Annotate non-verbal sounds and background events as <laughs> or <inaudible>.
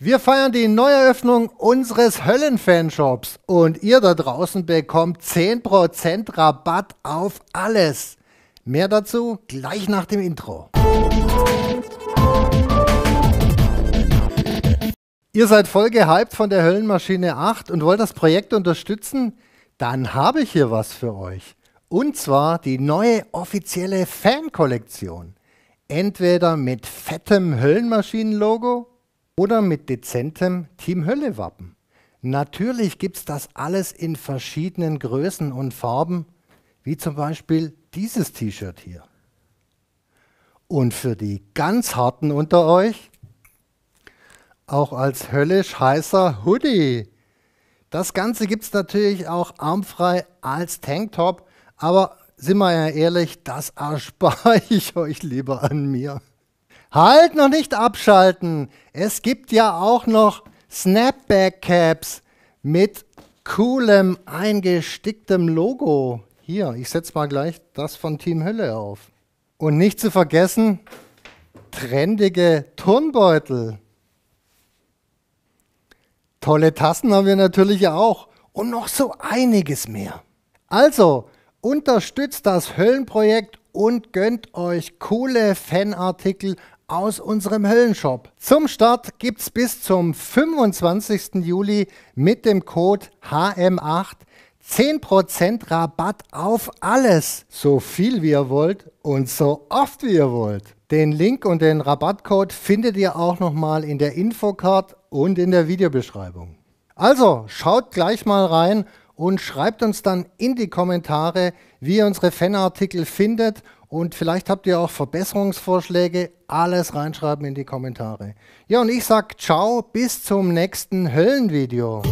Wir feiern die Neueröffnung unseres Höllenfanshops und ihr da draußen bekommt 10% Rabatt auf alles. Mehr dazu gleich nach dem Intro. Ihr seid voll gehypt von der Höllenmaschine 8 und wollt das Projekt unterstützen? Dann habe ich hier was für euch. Und zwar die neue offizielle Fankollektion. Entweder mit fettem Höllenmaschinen-Logo oder mit dezentem Team Hölle Wappen. Natürlich gibt es das alles in verschiedenen Größen und Farben, wie zum Beispiel dieses T-Shirt hier. Und für die ganz Harten unter euch, auch als höllisch heißer Hoodie. Das Ganze gibt es natürlich auch armfrei als Tanktop, aber sind wir ja ehrlich, das erspare <laughs> ich euch lieber an mir. Halt noch nicht abschalten. Es gibt ja auch noch Snapback Caps mit coolem eingesticktem Logo. Hier, ich setze mal gleich das von Team Hölle auf. Und nicht zu vergessen, trendige Turnbeutel. Tolle Tassen haben wir natürlich ja auch. Und noch so einiges mehr. Also, unterstützt das Höllenprojekt und gönnt euch coole Fanartikel aus unserem Höllenshop. Zum Start gibt es bis zum 25. Juli mit dem Code HM8 10% Rabatt auf alles, so viel wie ihr wollt und so oft wie ihr wollt. Den Link und den Rabattcode findet ihr auch nochmal in der Infocard und in der Videobeschreibung. Also schaut gleich mal rein und schreibt uns dann in die Kommentare, wie ihr unsere Fanartikel findet und vielleicht habt ihr auch Verbesserungsvorschläge alles reinschreiben in die Kommentare. Ja, und ich sage ciao, bis zum nächsten Höllenvideo.